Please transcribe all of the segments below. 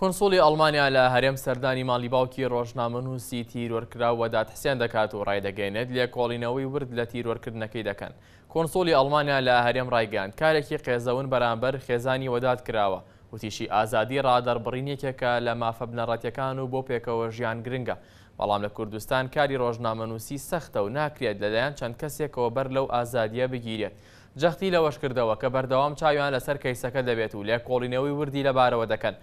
کنسۆلی ئەلمانیا لە هەرێم سەردانی ماڵی باوکی ڕۆژنامەنووسی تیرۆرکرا وەدات حسیان دەکات و ڕایدەگەیێنێت لە کۆڵینەوەی ورد لە تیرۆرکردنەکەی دەکەن. کنسۆلی ئەلمانیا لە هەرێم ڕایگەاند کارێکی قێزەون بەرامبەر خێزانی وەدات کراوە. وتیشی ئازادی ڕادەر بڕینێکێکە لە مافەبنەڕەتەکان و بۆ پێکەوە ژیان گرنگە. بەڵام لە کوردستان کاری ڕۆژنامەنووسی سەختە و ناکرێت لەلایەن چەند کەسێکەوە بەر لەو ئازادیە بگیرێت. جەختی لەوەشکردەوە کە بەردەوام چاویان لەسەر کەیسەکە دەبێت و لێ کۆڵینەوەی وردی لەبارەوە دەکەن.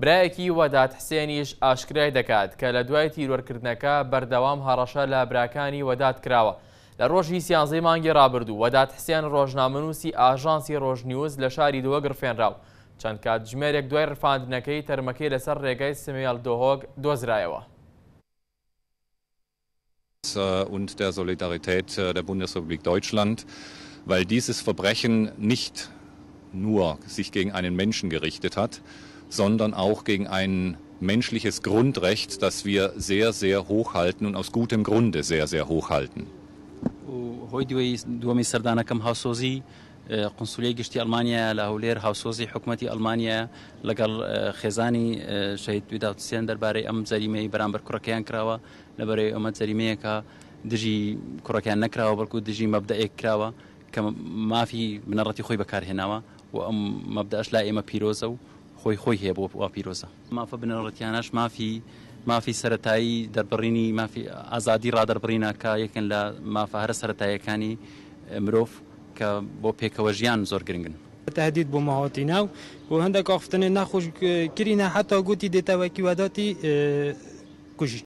برایەکی وەدات حسێنیش ئاشکرای دەکات کە لە دوای تیرۆرکردنەکە بەردەوام هەڕەشە لە براکانی وەدات کراوە لە ڕۆژی سیانزەی مانگی ڕابردوو وەدات حسێن ڕۆژنامەنووسی ئاژانسی ڕۆژنیوز لە شاری دووە گرفێنراو چەند کات ژمێرێک دوای ڕفاندنەکەی تەرمەکەی لەسەر ڕێگای سمیال دۆهۆگ دۆزرایەوە. und der Solidarität der Bundesrepublik Deutschland, weil dieses Verbrechen nicht nur sich gegen einen Menschen gerichtet hat, sondern auch gegen ein menschliches Grundrecht, das wir sehr, sehr hochhalten und aus gutem Grunde sehr, sehr hochhalten. هۆی دوێی دووەمی سەردانەکەم هاوسۆزی قنسولی گشتی ئەلمانیا لە هەولێر هاوسۆزی حکوومەتتی ئەلمانیا لەگەڵ خێزانی شەید دووداوتسیان دەربارەی ئەم زەریمەی بەرامبەر کوڕەکەیان کراوە لەبەرەی ئەمە زەریمەیەکە دژی کوڕەکەیان نەکراوە بەڵکو دژی مەبدەیەک کراوە کە مافی بنەڕەتی خۆی بەکارهێناوە و ئەم مەبدەش لا ئێمە پیرۆزە و خۆی خۆی هەیە بۆ وا پیرۆزە مافە بنەڕەتیانەش مافی مافی سەتایی دەربڕینی مافی ئازادی ڕادەربڕیناکە یەکن لە مافە هەرە سەتایەکانی مرۆڤ کە بۆ پێکەوە ژیان زۆر گرنگن تهدید بۆ ماهاتی ناو بۆ هەندێک ئافتنێ ناخۆشکردینە حتا گوتی دێتەوەکی واداتی کوژی